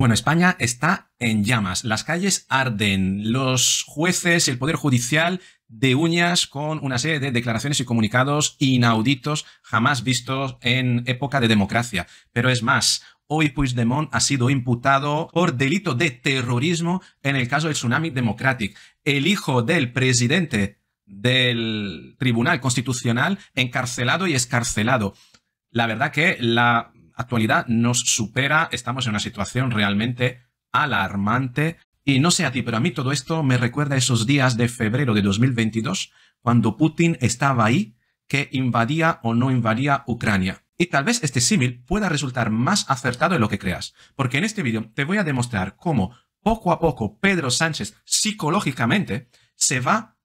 Bueno, España está en llamas, las calles arden, los jueces, el Poder Judicial de uñas con una serie de declaraciones y comunicados inauditos jamás vistos en época de democracia. Pero es más, hoy Puigdemont ha sido imputado por delito de terrorismo en el caso del Tsunami Democratic. El hijo del presidente del Tribunal Constitucional encarcelado y escarcelado. La verdad que la actualidad nos supera, estamos en una situación realmente alarmante. Y no sé a ti, pero a mí todo esto me recuerda a esos días de febrero de 2022, cuando Putin estaba ahí, que invadía o no invadía Ucrania. Y tal vez este símil pueda resultar más acertado de lo que creas, porque en este vídeo te voy a demostrar cómo poco a poco Pedro Sánchez psicológicamente se va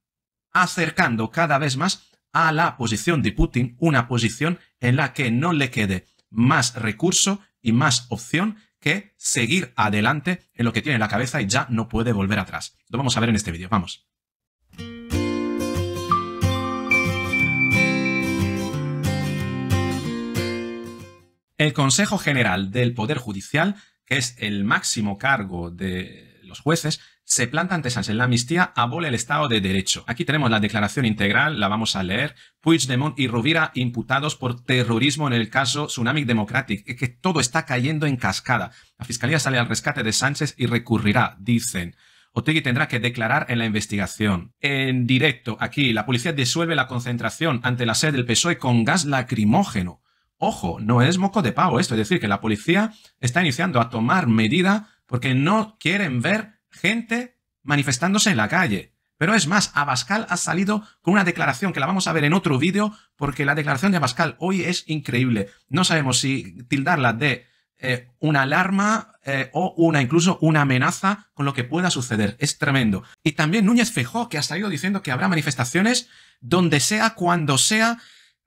acercando cada vez más a la posición de Putin, una posición en la que no le quede más recurso y más opción que seguir adelante en lo que tiene la cabeza y ya no puede volver atrás. Lo vamos a ver en este vídeo, vamos. El Consejo General del Poder Judicial, que es el máximo cargo de los jueces, se planta ante Sánchez. La amnistía abole el Estado de Derecho. Aquí tenemos la declaración integral, la vamos a leer. Puigdemont y Rovira imputados por terrorismo en el caso Tsunami Democratic. Es que todo está cayendo en cascada. La Fiscalía sale al rescate de Sánchez y recurrirá, dicen. Otegui tendrá que declarar en la investigación. En directo, aquí, la policía disuelve la concentración ante la sede del PSOE con gas lacrimógeno. Ojo, no es moco de pavo esto, es decir, que la policía está iniciando a tomar medida porque no quieren ver gente manifestándose en la calle. Pero es más, Abascal ha salido con una declaración que la vamos a ver en otro vídeo, porque la declaración de Abascal hoy es increíble. No sabemos si tildarla de eh, una alarma eh, o una incluso una amenaza con lo que pueda suceder. Es tremendo. Y también Núñez Fejó, que ha salido diciendo que habrá manifestaciones donde sea, cuando sea.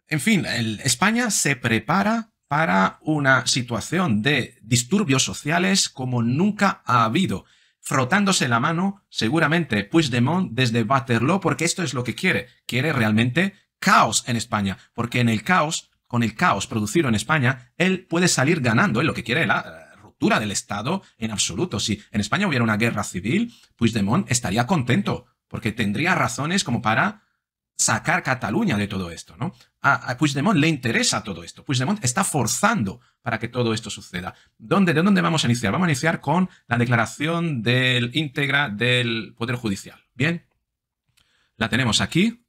En fin, España se prepara para una situación de disturbios sociales como nunca ha habido frotándose la mano, seguramente Puigdemont desde Waterloo, porque esto es lo que quiere. Quiere realmente caos en España, porque en el caos, con el caos producido en España, él puede salir ganando, es lo que quiere la ruptura del Estado en absoluto. Si en España hubiera una guerra civil, Puigdemont estaría contento, porque tendría razones como para sacar Cataluña de todo esto, ¿no? A, Puigdemont le interesa todo esto. Puigdemont está forzando para que todo esto suceda. ¿Dónde, ¿De dónde vamos a iniciar? Vamos a iniciar con la declaración del íntegra del Poder Judicial. Bien, la tenemos aquí.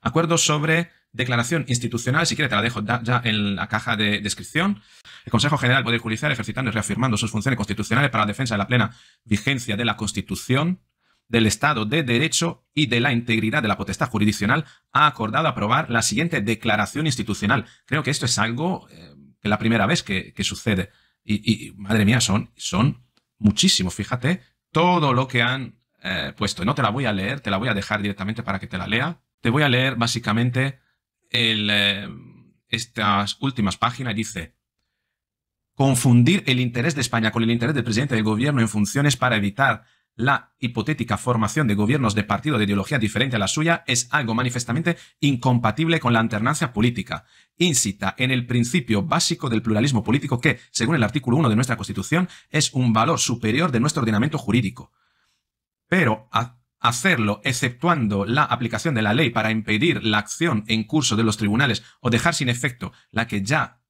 Acuerdo sobre declaración institucional, si quiere te la dejo ya en la caja de descripción. El Consejo General del Poder Judicial ejercitando y reafirmando sus funciones constitucionales para la defensa de la plena vigencia de la Constitución del Estado de Derecho y de la integridad de la potestad jurisdiccional ha acordado aprobar la siguiente declaración institucional. Creo que esto es algo que eh, que la primera vez que, sucede. Y, madre mía, son, son muchísimos. Fíjate todo lo que han eh, puesto. No te la voy a leer, te la voy a dejar directamente para que te la lea. Te voy a leer básicamente eh, estas últimas páginas. Dice, confundir el interés de España con el interés del presidente del gobierno en funciones para evitar la hipotética formación de gobiernos de partido de ideología diferente a la suya es algo manifestamente incompatible con la alternancia política. Incita en el principio básico del pluralismo político que, según el artículo 1 de nuestra Constitución, es un valor superior de nuestro ordenamiento jurídico. Pero hacerlo exceptuando la aplicación de la ley para impedir la acción en curso de los tribunales o dejar sin efecto la que ya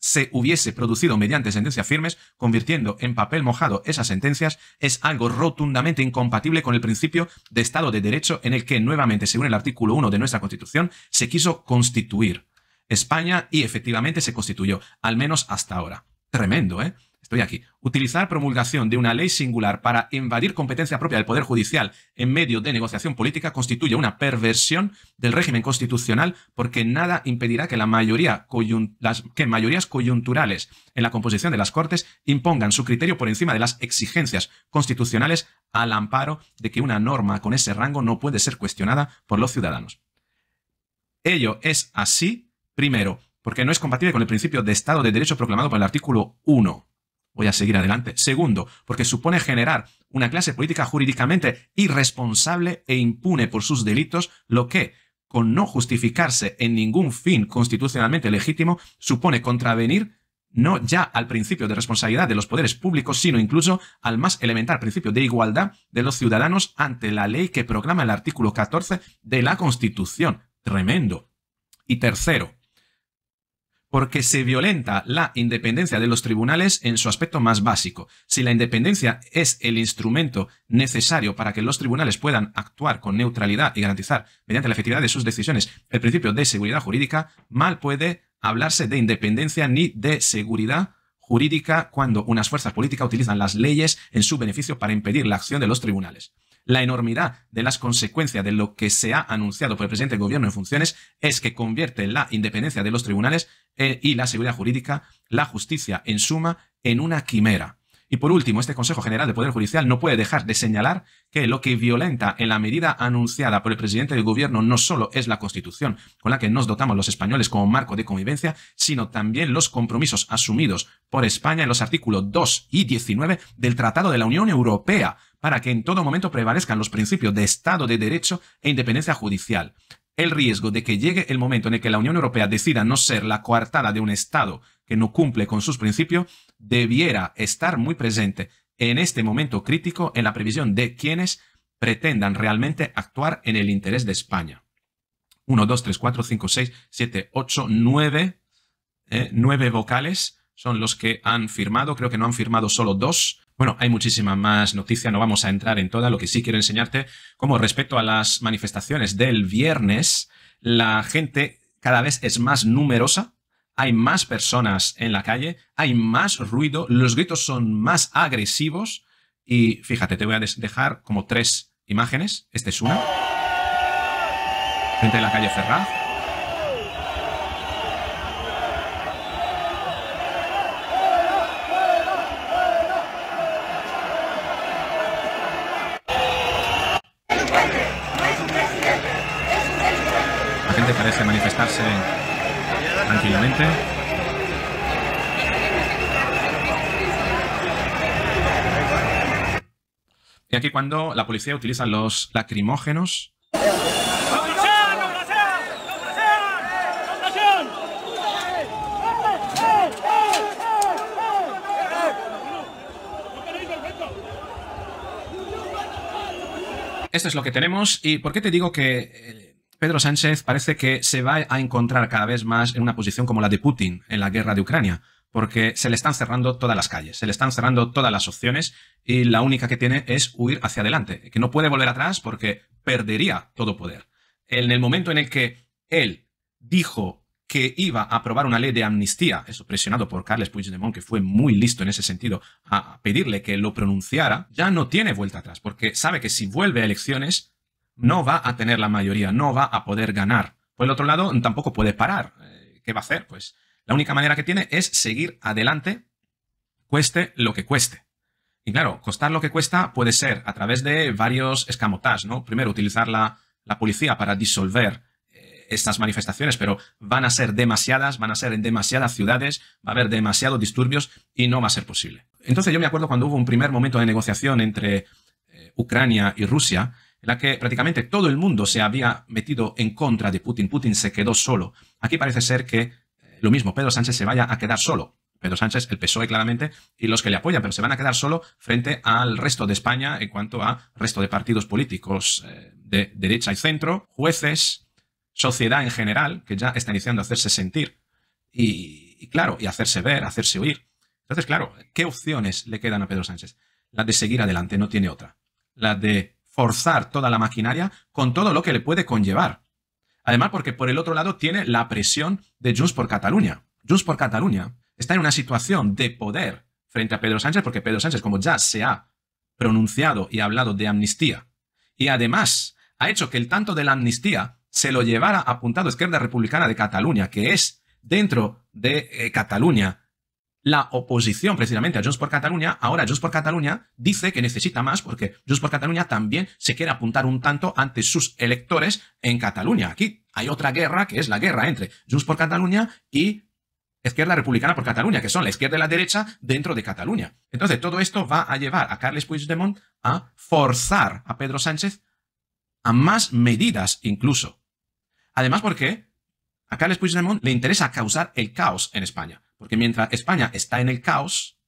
se hubiese producido mediante sentencias firmes, convirtiendo en papel mojado esas sentencias, es algo rotundamente incompatible con el principio de Estado de Derecho en el que, nuevamente, según el artículo 1 de nuestra Constitución, se quiso constituir España y efectivamente se constituyó, al menos hasta ahora. Tremendo, ¿eh? Estoy aquí. Utilizar promulgación de una ley singular para invadir competencia propia del Poder Judicial en medio de negociación política constituye una perversión del régimen constitucional porque nada impedirá que, que mayorías coyunturales en la composición de las Cortes impongan su criterio por encima de las exigencias constitucionales al amparo de que una norma con ese rango no puede ser cuestionada por los ciudadanos. Ello es así, primero, porque no es compatible con el principio de Estado de Derecho proclamado por el artículo 1 voy a seguir adelante. Segundo, porque supone generar una clase política jurídicamente irresponsable e impune por sus delitos, lo que, con no justificarse en ningún fin constitucionalmente legítimo, supone contravenir no ya al principio de responsabilidad de los poderes públicos, sino incluso al más elemental principio de igualdad de los ciudadanos ante la ley que proclama el artículo 14 de la Constitución. Tremendo. Y tercero, porque se violenta la independencia de los tribunales en su aspecto más básico. Si la independencia es el instrumento necesario para que los tribunales puedan actuar con neutralidad y garantizar, mediante la efectividad de sus decisiones, el principio de seguridad jurídica, mal puede hablarse de independencia ni de seguridad jurídica cuando unas fuerzas políticas utilizan las leyes en su beneficio para impedir la acción de los tribunales. La enormidad de las consecuencias de lo que se ha anunciado por el presidente del gobierno en funciones es que convierte la independencia de los tribunales eh, y la seguridad jurídica, la justicia en suma, en una quimera y por último, este Consejo General de Poder Judicial no puede dejar de señalar que lo que violenta en la medida anunciada por el presidente del gobierno no solo es la Constitución, con la que nos dotamos los españoles como marco de convivencia, sino también los compromisos asumidos por España en los artículos 2 y 19 del Tratado de la Unión Europea, para que en todo momento prevalezcan los principios de Estado de Derecho e independencia judicial el riesgo de que llegue el momento en el que la Unión Europea decida no ser la coartada de un Estado que no cumple con sus principios debiera estar muy presente en este momento crítico en la previsión de quienes pretendan realmente actuar en el interés de España. 1, 2, 3, 4, 5, 6, 7, 8, 9, Nueve vocales son los que han firmado, creo que no han firmado solo dos. Bueno, hay muchísima más noticia, no vamos a entrar en toda, lo que sí quiero enseñarte, como respecto a las manifestaciones del viernes, la gente cada vez es más numerosa, hay más personas en la calle, hay más ruido, los gritos son más agresivos. Y fíjate, te voy a dejar como tres imágenes. Esta es una. Frente a la calle Ferraz. La gente parece manifestarse y aquí cuando la policía utiliza los lacrimógenos. Esto es lo que tenemos. ¿Y por qué te digo que eh, Pedro Sánchez parece que se va a encontrar cada vez más en una posición como la de Putin en la guerra de Ucrania, porque se le están cerrando todas las calles, se le están cerrando todas las opciones y la única que tiene es huir hacia adelante, que no puede volver atrás porque perdería todo poder. En el momento en el que él dijo que iba a aprobar una ley de amnistía, eso presionado por Carles Puigdemont, que fue muy listo en ese sentido, a pedirle que lo pronunciara, ya no tiene vuelta atrás, porque sabe que si vuelve a elecciones no va a tener la mayoría, no va a poder ganar. Por el otro lado, tampoco puede parar. Eh, ¿Qué va a hacer? Pues la única manera que tiene es seguir adelante, cueste lo que cueste. Y claro, costar lo que cuesta puede ser a través de varios escamotajes, ¿no? Primero, utilizar la, policía para disolver eh, estas manifestaciones, pero van a ser demasiadas, van a ser en demasiadas ciudades, va a haber demasiados disturbios y no va a ser posible. Entonces yo me acuerdo cuando hubo un primer momento de negociación entre eh, Ucrania y Rusia, la que prácticamente todo el mundo se había metido en contra de Putin. Putin se quedó solo. Aquí parece ser que eh, lo mismo, Pedro Sánchez se vaya a quedar solo. Pedro Sánchez, el PSOE claramente, y los que le apoyan, pero se van a quedar solo frente al resto de España en cuanto a resto de partidos políticos eh, de derecha y centro, jueces, sociedad en general, que ya está iniciando a hacerse sentir y, y, claro, y hacerse ver, hacerse oír. Entonces, claro, ¿qué opciones le quedan a Pedro Sánchez? La de seguir adelante, no tiene otra. La de forzar toda la maquinaria con todo lo que le puede conllevar. Además, porque por el otro lado tiene la presión de Junts por Cataluña. Junts por Cataluña está en una situación de poder frente a Pedro Sánchez, porque Pedro Sánchez, como ya se ha pronunciado y hablado de amnistía, y además ha hecho que el tanto de la amnistía se lo llevara apuntado a Izquierda Republicana de Cataluña, que es dentro de eh, Cataluña la oposición precisamente a Junts por Cataluña, ahora Junts por Cataluña dice que necesita más porque Junts por Cataluña también se quiere apuntar un tanto ante sus electores en Cataluña. Aquí hay otra guerra que es la guerra entre Junts por Cataluña y Izquierda Republicana por Cataluña, que son la izquierda y la derecha dentro de Cataluña. Entonces, todo esto va a llevar a Carles Puigdemont a forzar a Pedro Sánchez a más medidas incluso. Además, porque a Carles Puigdemont le interesa causar el caos en España. Porque mientras España está en el caos,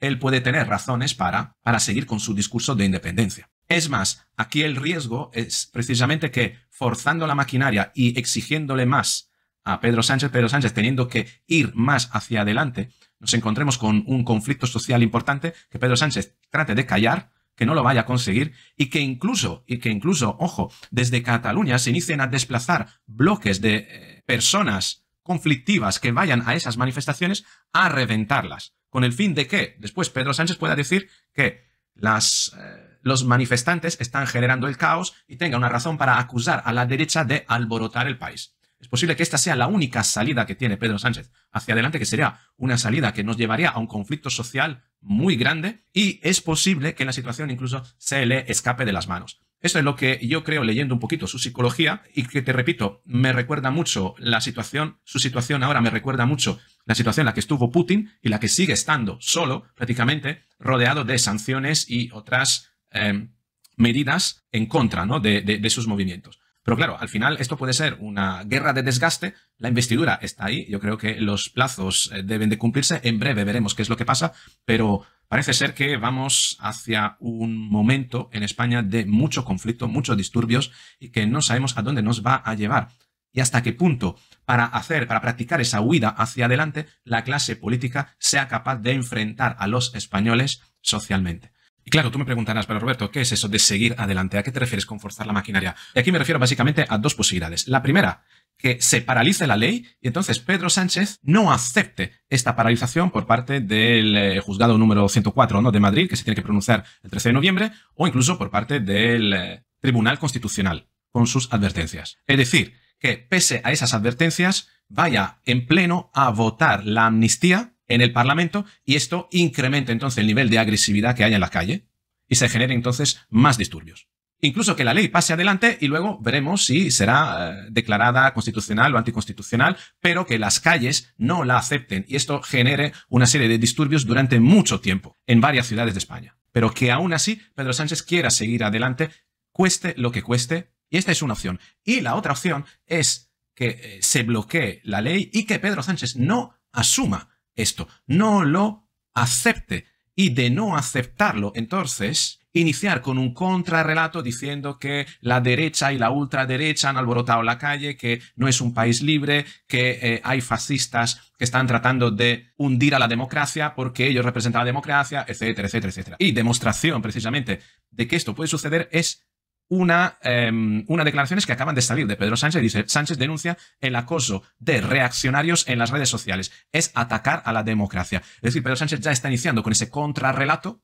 él puede tener razones para, para seguir con su discurso de independencia. Es más, aquí el riesgo es precisamente que forzando la maquinaria y exigiéndole más a Pedro Sánchez, Pedro Sánchez teniendo que ir más hacia adelante, nos encontremos con un conflicto social importante que Pedro Sánchez trate de callar, que no lo vaya a conseguir y que incluso, y que incluso, ojo, desde Cataluña se inicien a desplazar bloques de eh, personas conflictivas que vayan a esas manifestaciones a reventarlas, con el fin de que después Pedro Sánchez pueda decir que las, eh, los manifestantes están generando el caos y tenga una razón para acusar a la derecha de alborotar el país. Es posible que esta sea la única salida que tiene Pedro Sánchez hacia adelante, que sería una salida que nos llevaría a un conflicto social muy grande y es posible que la situación incluso se le escape de las manos. Esto es lo que yo creo leyendo un poquito su psicología y que te repito, me recuerda mucho la situación, su situación ahora me recuerda mucho la situación en la que estuvo Putin y la que sigue estando solo prácticamente rodeado de sanciones y otras em, medidas en contra ¿no? de, de sus movimientos. Pero claro, al final esto puede ser una guerra de desgaste. La investidura está ahí. Yo creo que los plazos eh, deben de cumplirse. En breve veremos qué es lo que pasa. Pero Parece ser que vamos hacia un momento en España de mucho conflicto, muchos disturbios y que no sabemos a dónde nos va a llevar y hasta qué punto para hacer, para practicar esa huida hacia adelante, la clase política sea capaz de enfrentar a los españoles socialmente. Y claro, tú me preguntarás, pero Roberto, ¿qué es eso de seguir adelante? ¿A qué te refieres con forzar la maquinaria? Y aquí me refiero básicamente a dos posibilidades. La primera, que se paralice la ley y entonces Pedro Sánchez no acepte esta paralización por parte del eh, juzgado número 104 ¿no? de Madrid, que se tiene que pronunciar el 13 de noviembre, o incluso por parte del eh, Tribunal Constitucional, con sus advertencias. Es decir, que pese a esas advertencias, vaya en pleno a votar la amnistía en el Parlamento y esto incrementa entonces el nivel de agresividad que hay en la calle y se genere entonces más disturbios incluso que la ley pase adelante y luego veremos si será eh, declarada constitucional o anticonstitucional, pero que las calles no la acepten y esto genere una serie de disturbios durante mucho tiempo en varias ciudades de España. Pero que aún así Pedro Sánchez quiera seguir adelante, cueste lo que cueste, y esta es una opción. Y la otra opción es que eh, se bloquee la ley y que Pedro Sánchez no asuma esto, no lo acepte. Y de no aceptarlo, entonces, iniciar con un contrarrelato diciendo que la derecha y la ultraderecha han alborotado la calle, que no es un país libre, que eh, hay fascistas que están tratando de hundir a la democracia porque ellos representan la democracia, etcétera, etcétera, etcétera. Y demostración precisamente de que esto puede suceder es una, de em, una declaraciones que acaban de salir de Pedro Sánchez. Dice, Sánchez denuncia el acoso de reaccionarios en las redes sociales. Es atacar a la democracia. Es decir, Pedro Sánchez ya está iniciando con ese contrarrelato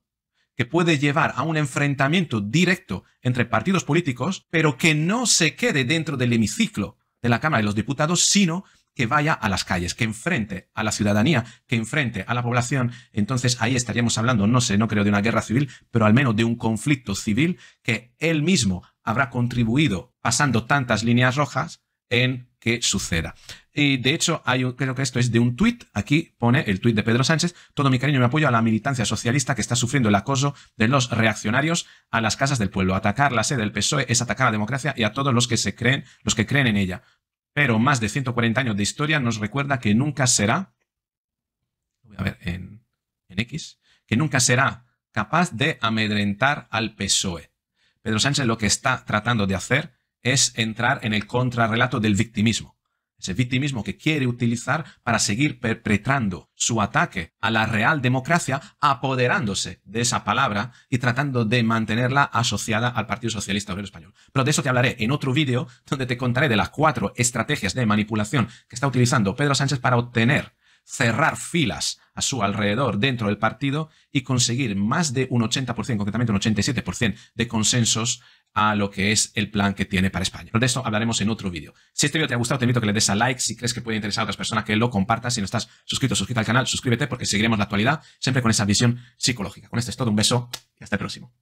que puede llevar a un enfrentamiento directo entre partidos políticos, pero que no se quede dentro del hemiciclo de la Cámara de los Diputados, sino que vaya a las calles, que enfrente a la ciudadanía, que enfrente a la población. Entonces ahí estaríamos hablando, no sé, no creo de una guerra civil, pero al menos de un conflicto civil que él mismo habrá contribuido pasando tantas líneas rojas en que suceda. Y de hecho, hay, creo que esto es de un tuit, aquí pone el tuit de Pedro Sánchez, todo mi cariño y mi apoyo a la militancia socialista que está sufriendo el acoso de los reaccionarios a las casas del pueblo. Atacar la sede del PSOE es atacar a la democracia y a todos los que se creen, los que creen en ella. Pero más de 140 años de historia nos recuerda que nunca será, voy a ver en X, que nunca será capaz de amedrentar al PSOE. Pedro Sánchez lo que está tratando de hacer es entrar en el contrarrelato del victimismo ese victimismo que quiere utilizar para seguir perpetrando su ataque a la real democracia, apoderándose de esa palabra y tratando de mantenerla asociada al Partido Socialista Obrero Español. Pero de eso te hablaré en otro vídeo donde te contaré de las cuatro estrategias de manipulación que está utilizando Pedro Sánchez para obtener cerrar filas a su alrededor dentro del partido y conseguir más de un 80%, concretamente un 87% de consensos a lo que es el plan que tiene para España. de esto hablaremos en otro vídeo. Si este vídeo te ha gustado, te invito a que le des a like. Si crees que puede interesar a otras personas, que lo compartas. Si no estás suscrito, suscríbete al canal, suscríbete porque seguiremos la actualidad siempre con esa visión psicológica. Con esto es todo. Un beso y hasta el próximo.